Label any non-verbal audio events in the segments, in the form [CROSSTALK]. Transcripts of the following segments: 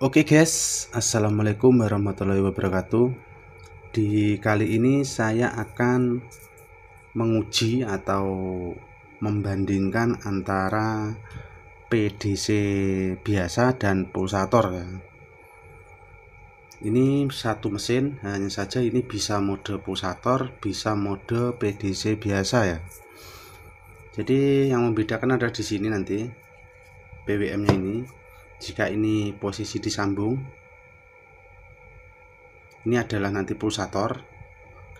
Oke okay guys, Assalamualaikum warahmatullahi wabarakatuh Di kali ini saya akan menguji atau membandingkan antara PDC biasa dan pulsator ya. Ini satu mesin, hanya saja ini bisa mode pulsator, bisa mode PDC biasa ya Jadi yang membedakan ada di sini nanti pwm nya ini jika ini posisi disambung ini adalah nanti pulsator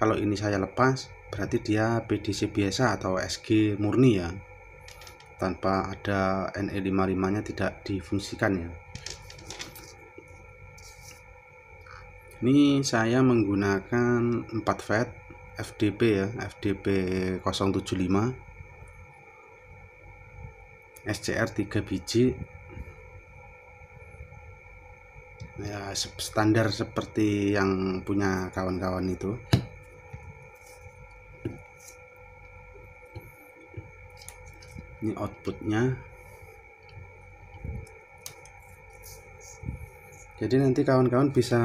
kalau ini saya lepas berarti dia PDC biasa atau SG murni ya tanpa ada NE55 nya tidak difungsikan ya ini saya menggunakan 4 FET FDP ya FDP 075 SCR 3 biji standar seperti yang punya kawan-kawan itu ini outputnya jadi nanti kawan-kawan bisa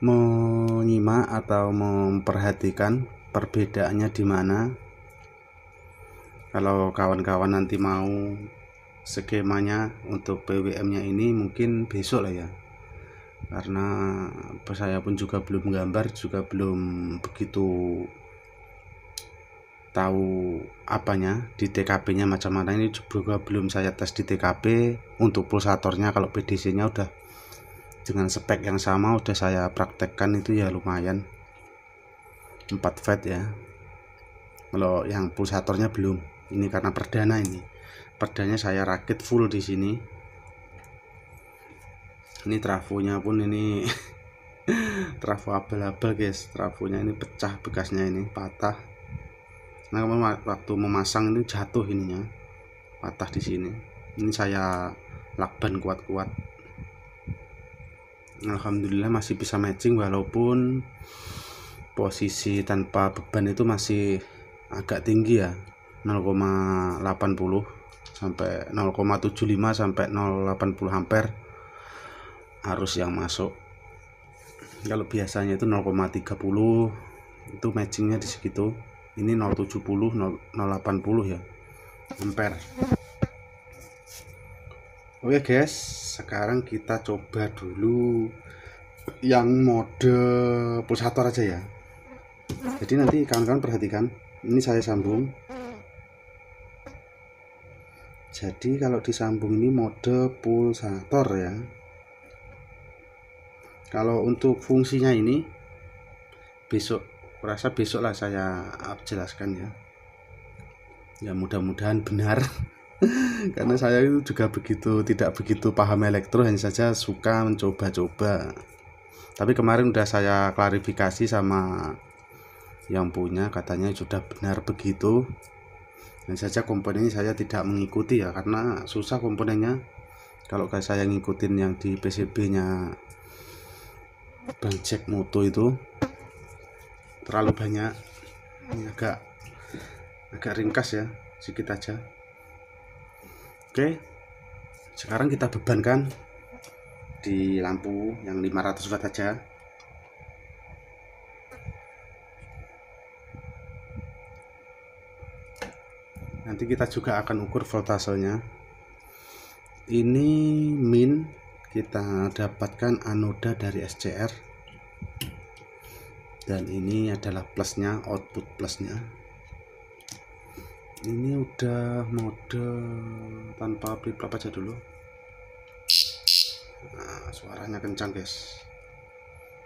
menyimak atau memperhatikan perbedaannya di mana kalau kawan-kawan nanti mau skemanya untuk PWM-nya ini mungkin besok lah ya karena saya pun juga belum gambar juga belum begitu tahu apanya di TKP-nya macam mana ini juga belum saya tes di TKP untuk pulsatornya kalau PDC-nya udah dengan spek yang sama udah saya praktekkan itu ya lumayan 4 fat ya kalau yang pulsatornya belum ini karena perdana ini Perdanya saya rakit full di sini ini trafonya pun ini [LAUGHS] trafo abal-abal guys trafonya ini pecah bekasnya ini patah nah waktu memasang ini jatuh ininya patah di sini ini saya lakban kuat-kuat Alhamdulillah masih bisa matching walaupun posisi tanpa beban itu masih agak tinggi ya 0,80 sampai 0,75 sampai 0,80 ampere arus yang masuk kalau biasanya itu 0,30 itu matchingnya di segitu ini 070 080 ya ampere oke guys sekarang kita coba dulu yang mode pulsator aja ya jadi nanti kawan-kawan perhatikan ini saya sambung jadi kalau disambung ini mode pulsator ya kalau untuk fungsinya ini besok rasa besok lah saya jelaskan ya ya mudah-mudahan benar [LAUGHS] karena saya itu juga begitu tidak begitu paham elektro hanya saja suka mencoba-coba tapi kemarin udah saya klarifikasi sama yang punya katanya sudah benar begitu dan saja komponennya saya tidak mengikuti ya karena susah komponennya kalau kayak saya ngikutin yang di PCB nya Bang mutu Moto itu terlalu banyak ini agak agak ringkas ya sedikit aja oke sekarang kita bebankan di lampu yang 500 watt aja nanti kita juga akan ukur voltasenya ini min kita dapatkan anoda dari SCR dan ini adalah plusnya output plusnya ini udah mode tanpa flip-flop aja dulu nah, suaranya kencang guys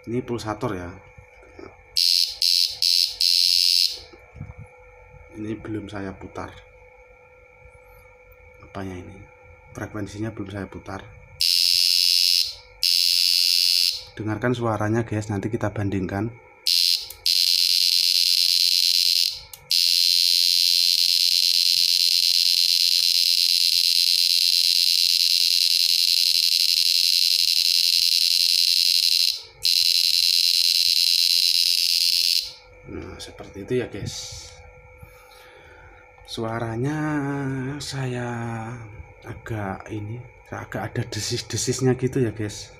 ini pulsator ya ini belum saya putar apanya ini frekuensinya belum saya putar dengarkan suaranya guys nanti kita bandingkan nah seperti itu ya guys suaranya saya agak ini agak ada desis-desisnya gitu ya guys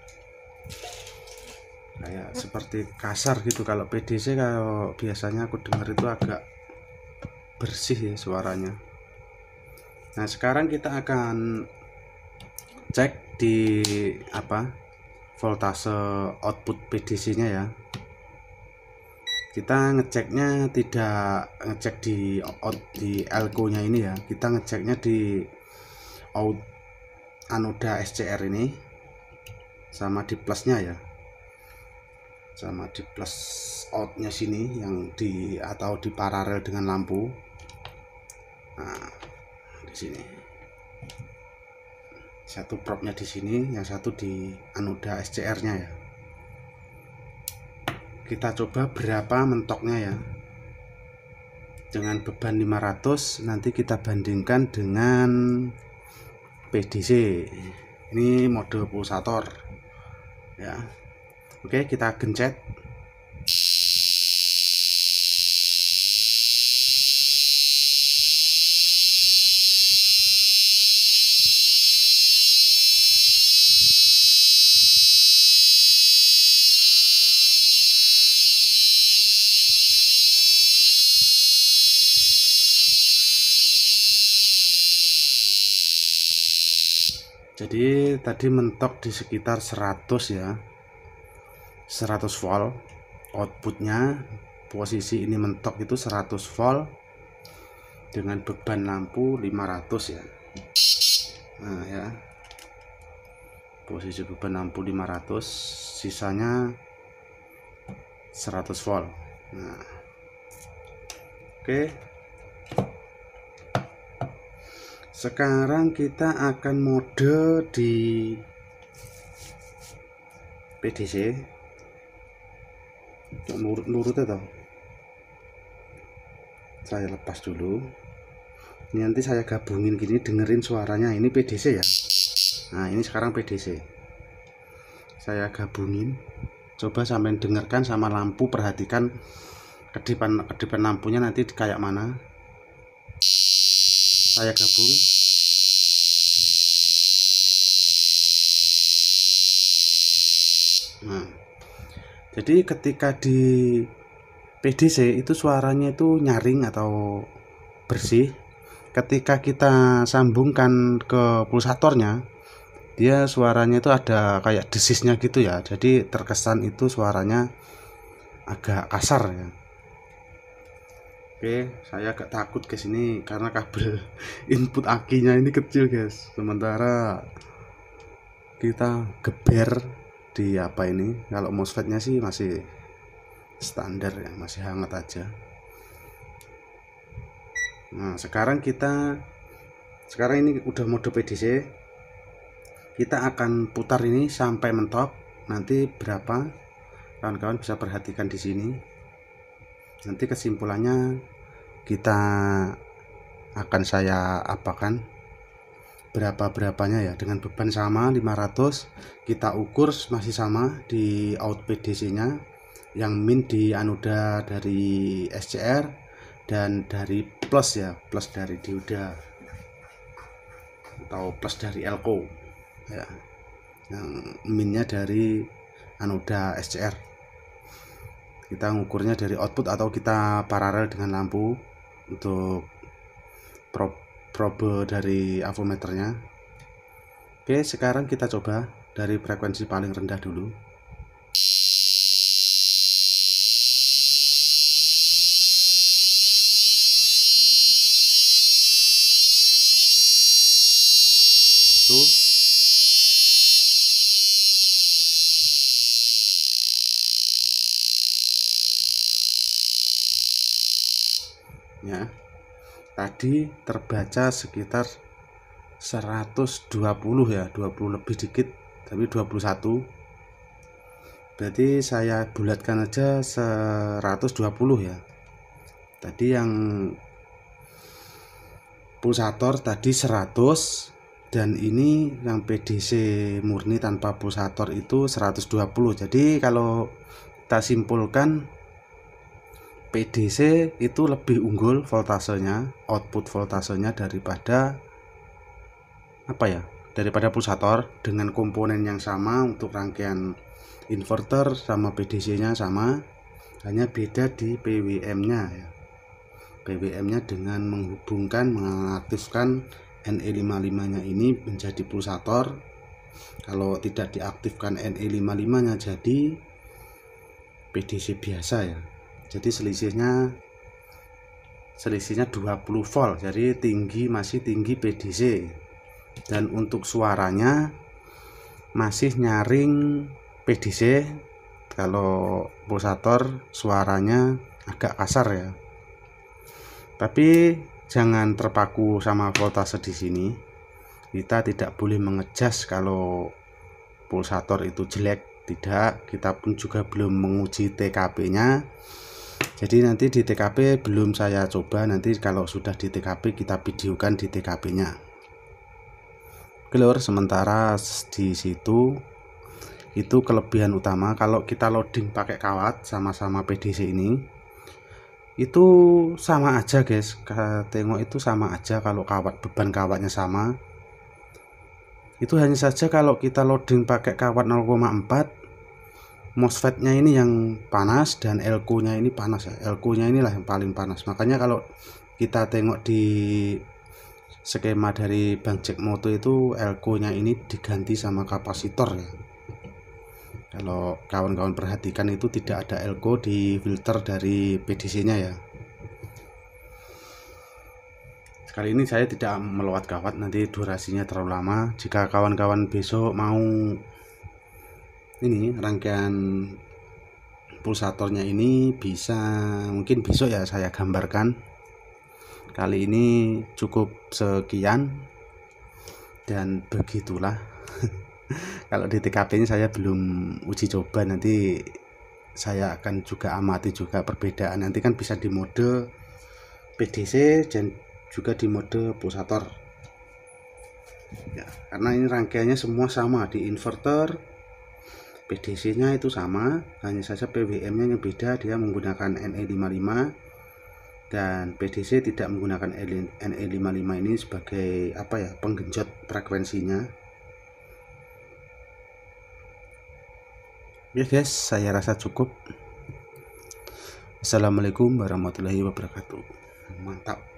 kayak seperti kasar gitu kalau PDC kalau biasanya aku dengar itu agak bersih ya suaranya nah sekarang kita akan cek di apa voltase output PDC nya ya kita ngeceknya tidak ngecek di out di elko nya ini ya kita ngeceknya di out anoda SCR ini sama di plusnya ya sama di plus nya sini yang di atau di paralel dengan lampu nah di sini satu propnya di sini yang satu di anoda SCR nya ya kita coba berapa mentoknya ya dengan beban 500 nanti kita bandingkan dengan PDC ini mode pulsator ya oke kita gencet jadi tadi mentok di sekitar 100 ya 100 volt outputnya posisi ini mentok itu 100 volt dengan beban lampu 500 ya nah ya posisi beban lampu 500 sisanya 100 volt nah oke okay sekarang kita akan mode di PDC untuk nurut-nurut atau saya lepas dulu ini nanti saya gabungin gini dengerin suaranya ini PDC ya nah ini sekarang PDC saya gabungin coba sampai dengarkan sama lampu perhatikan kedipan kedipan lampunya nanti kayak mana saya gabung nah jadi ketika di PDC itu suaranya itu nyaring atau bersih ketika kita sambungkan ke pulsatornya dia suaranya itu ada kayak desisnya gitu ya jadi terkesan itu suaranya agak kasar ya Oke, saya agak takut ke sini karena kabel [LAUGHS] input akinya ini kecil, guys. Sementara kita geber di apa ini? Kalau MOSFET-nya sih masih standar ya, masih hangat aja. Nah, sekarang kita sekarang ini udah mode PDC. Kita akan putar ini sampai mentok. Nanti berapa? Kawan-kawan bisa perhatikan di sini nanti kesimpulannya kita akan saya apakan berapa-berapanya ya dengan beban sama 500 kita ukur masih sama di output DC nya yang min di anoda dari SCR dan dari plus ya plus dari dioda atau plus dari elko ya yang minnya dari anoda SCR kita ngukurnya dari output atau kita paralel dengan lampu untuk probe dari avometernya oke sekarang kita coba dari frekuensi paling rendah dulu tadi terbaca sekitar 120 ya 20 lebih dikit tapi 21 berarti saya bulatkan aja 120 ya tadi yang pulsator tadi 100 dan ini yang PDC murni tanpa pulsator itu 120 jadi kalau kita simpulkan PDC itu lebih unggul voltasenya, output voltasenya daripada apa ya? Daripada pulsator dengan komponen yang sama untuk rangkaian inverter sama PDC-nya sama, hanya beda di PWM-nya ya. PWM-nya dengan menghubungkan mengaktifkan NE55-nya ini menjadi pulsator. Kalau tidak diaktifkan NE55-nya jadi PDC biasa ya jadi selisihnya selisihnya 20 volt jadi tinggi masih tinggi PDC dan untuk suaranya masih nyaring PDC kalau pulsator suaranya agak kasar ya tapi jangan terpaku sama voltase di sini kita tidak boleh mengejas kalau pulsator itu jelek tidak kita pun juga belum menguji TKP nya jadi nanti di TKP belum saya coba nanti kalau sudah di TKP kita videokan di TKP nya Keluar sementara di situ itu kelebihan utama kalau kita loading pakai kawat sama-sama PDC ini itu sama aja guys tengok itu sama aja kalau kawat beban kawatnya sama itu hanya saja kalau kita loading pakai kawat 0,4 MOSFET-nya ini yang panas dan LQ-nya ini panas ya. LQ-nya inilah yang paling panas. Makanya kalau kita tengok di skema dari bank Jack Moto itu LQ-nya ini diganti sama kapasitor ya. Kalau kawan-kawan perhatikan itu tidak ada LQ di filter dari PDC-nya ya. Kali ini saya tidak melewat kawat nanti durasinya terlalu lama. Jika kawan-kawan besok mau ini rangkaian pulsatornya ini bisa mungkin besok ya saya gambarkan kali ini cukup sekian dan begitulah [LAUGHS] kalau di TKP ini saya belum uji coba nanti saya akan juga amati juga perbedaan nanti kan bisa di mode PDC dan juga di mode pulsator ya karena ini rangkaiannya semua sama di inverter PDC nya itu sama hanya saja PWM nya yang beda dia menggunakan NE55 dan PDC tidak menggunakan NE55 ini sebagai apa ya penggenjot frekuensinya ya guys saya rasa cukup Assalamualaikum warahmatullahi wabarakatuh mantap